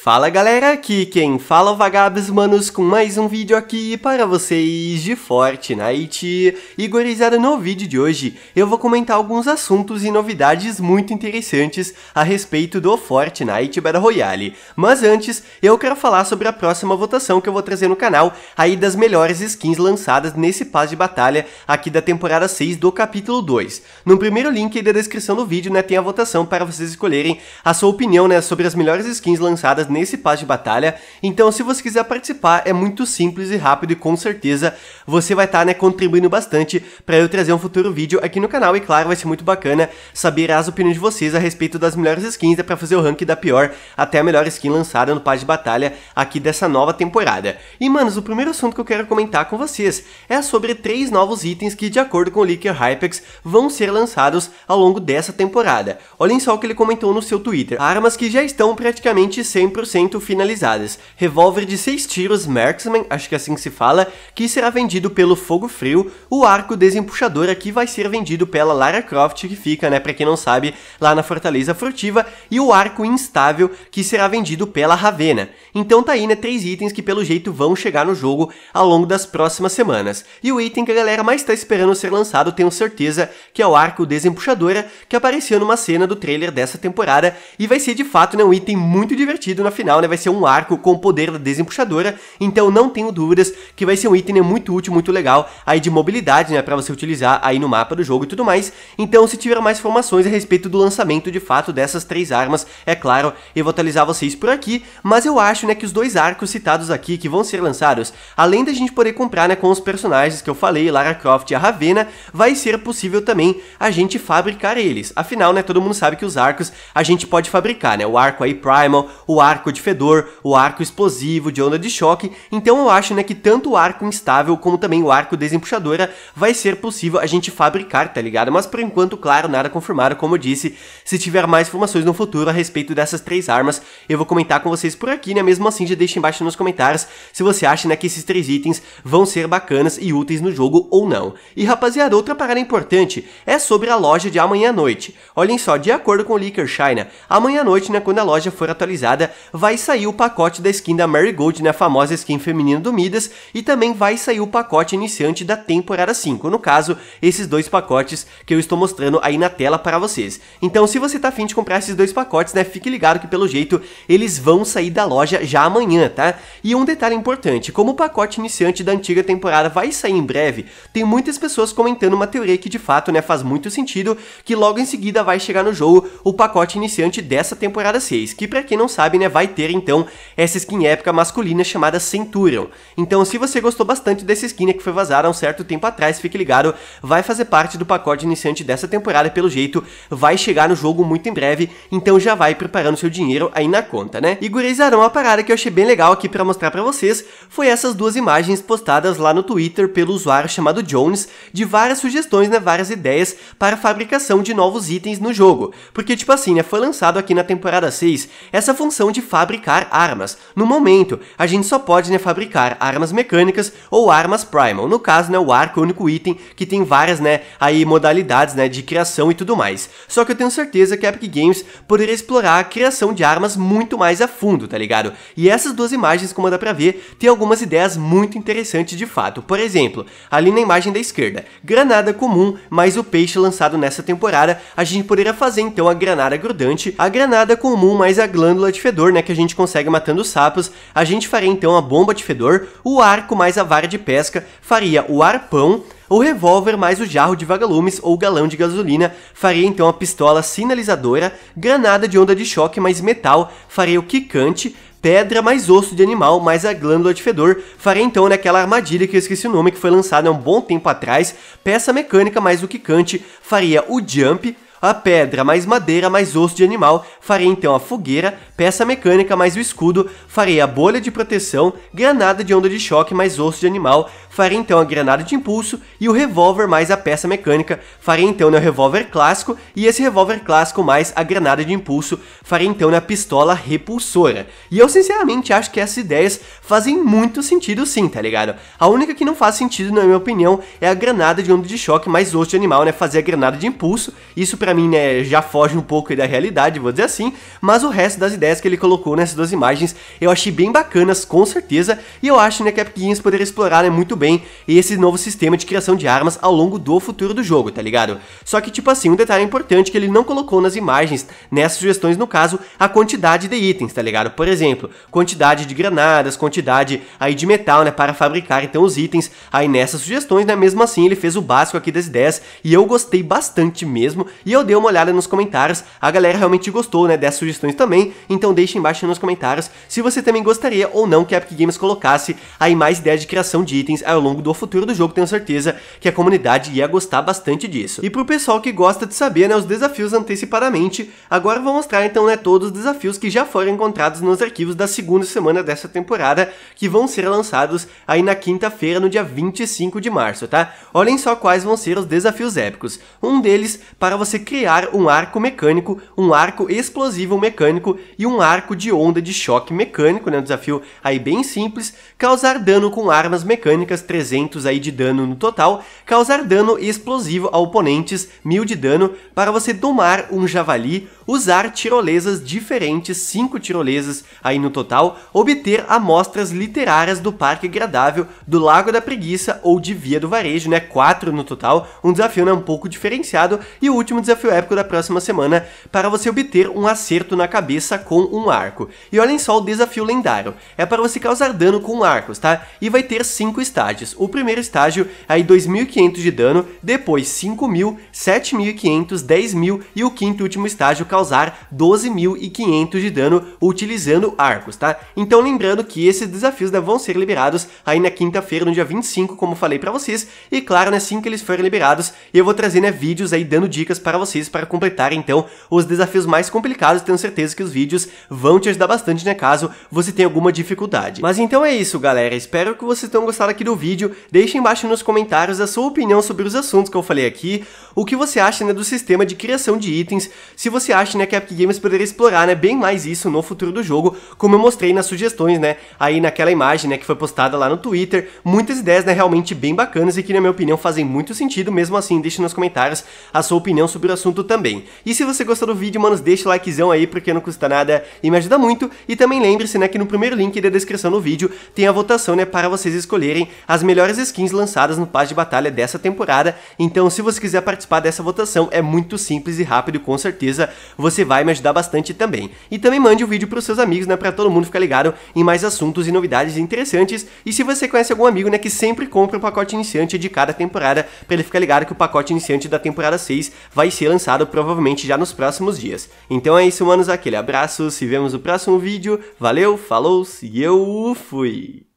Fala galera, aqui quem fala é Vagabos Manos com mais um vídeo aqui para vocês de Fortnite. E no vídeo de hoje eu vou comentar alguns assuntos e novidades muito interessantes a respeito do Fortnite Battle Royale. Mas antes, eu quero falar sobre a próxima votação que eu vou trazer no canal, aí das melhores skins lançadas nesse passe de batalha aqui da temporada 6 do capítulo 2. No primeiro link aí da descrição do vídeo, né, tem a votação para vocês escolherem a sua opinião, né, sobre as melhores skins lançadas nesse passe de batalha. Então, se você quiser participar, é muito simples e rápido e com certeza você vai estar tá, né, contribuindo bastante para eu trazer um futuro vídeo aqui no canal. E claro, vai ser muito bacana saber as opiniões de vocês a respeito das melhores skins, é para fazer o ranking da pior até a melhor skin lançada no passe de batalha aqui dessa nova temporada. E manos, o primeiro assunto que eu quero comentar com vocês é sobre três novos itens que, de acordo com o Leaker Hypex, vão ser lançados ao longo dessa temporada. Olhem só o que ele comentou no seu Twitter. Armas que já estão praticamente sempre 100% finalizadas. Revólver de 6 tiros Marksman, acho que é assim que se fala, que será vendido pelo Fogo Frio. O arco desempuxador que vai ser vendido pela Lara Croft, que fica, né, pra quem não sabe, lá na Fortaleza Furtiva. E o arco instável, que será vendido pela Ravena. Então tá aí, né, três itens que pelo jeito vão chegar no jogo ao longo das próximas semanas. E o item que a galera mais tá esperando ser lançado, tenho certeza, que é o arco desempuxadora, que apareceu numa cena do trailer dessa temporada. E vai ser de fato, né, um item muito divertido na final, né? Vai ser um arco com o poder da desempuxadora, então não tenho dúvidas que vai ser um item né, muito útil, muito legal aí de mobilidade, né? Pra você utilizar aí no mapa do jogo e tudo mais. Então se tiver mais informações a respeito do lançamento de fato dessas três armas, é claro, eu vou atualizar vocês por aqui, mas eu acho, né, que os dois arcos citados aqui que vão ser lançados, além da gente poder comprar, né, com os personagens que eu falei, Lara Croft e a Ravena, vai ser possível também a gente fabricar eles. Afinal, né, todo mundo sabe que os arcos a gente pode fabricar, né? O arco aí Primal, o arco arco de fedor, o arco explosivo de onda de choque, então eu acho né, que tanto o arco instável como também o arco desempuxadora vai ser possível a gente fabricar, tá ligado? Mas por enquanto, claro, nada confirmado, como eu disse, se tiver mais informações no futuro a respeito dessas três armas, eu vou comentar com vocês por aqui, né? Mesmo assim, já deixa embaixo nos comentários se você acha né, que esses três itens vão ser bacanas e úteis no jogo ou não. E rapaziada, outra parada importante é sobre a loja de amanhã à noite. Olhem só, de acordo com o Licker China, amanhã à noite, né, quando a loja for atualizada, vai sair o pacote da skin da Mary Gold, né, a famosa skin feminina do Midas, e também vai sair o pacote iniciante da temporada 5. No caso, esses dois pacotes que eu estou mostrando aí na tela para vocês. Então, se você tá afim de comprar esses dois pacotes, né, fique ligado que pelo jeito eles vão sair da loja já amanhã, tá? E um detalhe importante, como o pacote iniciante da antiga temporada vai sair em breve, tem muitas pessoas comentando uma teoria que de fato, né, faz muito sentido, que logo em seguida vai chegar no jogo o pacote iniciante dessa temporada 6, que para quem não sabe, né, vai ter então essa skin épica masculina chamada Centurion. Então se você gostou bastante dessa skin que foi vazada há um certo tempo atrás, fique ligado, vai fazer parte do pacote iniciante dessa temporada pelo jeito, vai chegar no jogo muito em breve, então já vai preparando seu dinheiro aí na conta, né? E gurizarão, a parada que eu achei bem legal aqui para mostrar para vocês foi essas duas imagens postadas lá no Twitter pelo usuário chamado Jones, de várias sugestões, né, várias ideias para fabricação de novos itens no jogo. Porque tipo assim, né, foi lançado aqui na temporada 6 essa função de fabricar armas. No momento, a gente só pode né, fabricar armas mecânicas ou armas primal. No caso, né, o arco é o único item que tem várias né, aí modalidades né, de criação e tudo mais. Só que eu tenho certeza que a Epic Games poderia explorar a criação de armas muito mais a fundo, tá ligado? E essas duas imagens, como dá pra ver, tem algumas ideias muito interessantes de fato. Por exemplo, ali na imagem da esquerda, granada comum, mais o peixe lançado nessa temporada, a gente poderia fazer então a granada grudante, a granada comum mais a glândula de fedor fedor né, que a gente consegue matando sapos, a gente faria então a bomba de fedor, o arco mais a vara de pesca, faria o arpão, o revólver mais o jarro de vagalumes ou galão de gasolina faria então a pistola sinalizadora, granada de onda de choque mais metal faria o quicante, pedra mais osso de animal mais a glândula de fedor faria então naquela né, armadilha que eu esqueci o nome que foi lançada há um bom tempo atrás, peça mecânica mais o quicante faria o jump, a pedra mais madeira mais osso de animal, farei então a fogueira, peça mecânica mais o escudo, farei a bolha de proteção, granada de onda de choque mais osso de animal, farei então a granada de impulso e o revólver mais a peça mecânica, farei então o revólver clássico e esse revólver clássico mais a granada de impulso, farei então a pistola repulsora. E eu sinceramente acho que essas ideias fazem muito sentido sim, tá ligado? A única que não faz sentido, na minha opinião, é a granada de onda de choque mais osso de animal, né? Fazer a granada de impulso, isso pra para mim, né, já foge um pouco da realidade, vou dizer assim, mas o resto das ideias que ele colocou nessas duas imagens eu achei bem bacanas, com certeza, e eu acho né, que a Epic Games poderia explorar né, muito bem esse novo sistema de criação de armas ao longo do futuro do jogo, tá ligado? Só que, tipo assim, um detalhe importante que ele não colocou nas imagens, nessas sugestões, no caso, a quantidade de itens, tá ligado? Por exemplo, quantidade de granadas, quantidade aí de metal, né, para fabricar então os itens aí nessas sugestões, né, mesmo assim ele fez o básico aqui das ideias e eu gostei bastante mesmo, e eu eu dei uma olhada nos comentários, a galera realmente gostou, né, dessas sugestões também, então deixa embaixo nos comentários se você também gostaria ou não que a Epic Games colocasse aí mais ideias de criação de itens ao longo do futuro do jogo, tenho certeza que a comunidade ia gostar bastante disso. E pro pessoal que gosta de saber, né, os desafios antecipadamente, agora eu vou mostrar então, né, todos os desafios que já foram encontrados nos arquivos da segunda semana dessa temporada, que vão ser lançados aí na quinta-feira, no dia 25 de março, tá? Olhem só quais vão ser os desafios épicos. Um deles, para você criar um arco mecânico, um arco explosivo mecânico e um arco de onda de choque mecânico, né? Um desafio aí bem simples, causar dano com armas mecânicas, 300 aí de dano no total, causar dano explosivo a oponentes, 1000 de dano, para você domar um javali, usar tirolesas diferentes, 5 tirolesas aí no total, obter amostras literárias do Parque Agradável, do Lago da Preguiça ou de Via do Varejo, né? 4 no total, um desafio né, um pouco diferenciado, e o último desafio desafio épico da próxima semana para você obter um acerto na cabeça com um arco. E olhem só o desafio lendário, é para você causar dano com arcos, tá? E vai ter 5 estágios, o primeiro estágio aí 2.500 de dano, depois 5.000, 7.500, 10.000 e o quinto e último estágio causar 12.500 de dano utilizando arcos, tá? Então lembrando que esses desafios né, vão ser liberados aí na quinta-feira, no dia 25, como falei para vocês, e claro, né, assim que eles forem liberados, eu vou trazer né, vídeos aí dando dicas para vocês vocês para completar então os desafios mais complicados. Tenho certeza que os vídeos vão te ajudar bastante, né, caso você tenha alguma dificuldade. Mas então é isso, galera. Espero que vocês tenham gostado aqui do vídeo. Deixem embaixo nos comentários a sua opinião sobre os assuntos que eu falei aqui, o que você acha, né, do sistema de criação de itens, se você acha, né, que a Epic Games poderia explorar, né, bem mais isso no futuro do jogo, como eu mostrei nas sugestões, né, aí naquela imagem, né, que foi postada lá no Twitter. Muitas ideias, né, realmente bem bacanas e que, na minha opinião, fazem muito sentido. Mesmo assim, deixe nos comentários a sua opinião sobre o assunto também. E se você gostou do vídeo, manos, deixa o likezão aí porque não custa nada e me ajuda muito. E também lembre-se, né, que no primeiro link da descrição do vídeo tem a votação, né, para vocês escolherem as melhores skins lançadas no Paz de Batalha dessa temporada. Então, se você quiser participar dessa votação, é muito simples e rápido, com certeza você vai me ajudar bastante também. E também mande o vídeo para os seus amigos, né, para todo mundo ficar ligado em mais assuntos e novidades interessantes. E se você conhece algum amigo, né, que sempre compra o um pacote iniciante de cada temporada, para ele ficar ligado que o pacote iniciante da temporada 6 vai ser ser lançado provavelmente já nos próximos dias. Então é isso, manos, aquele abraço, se vemos no próximo vídeo, valeu, falou e eu fui!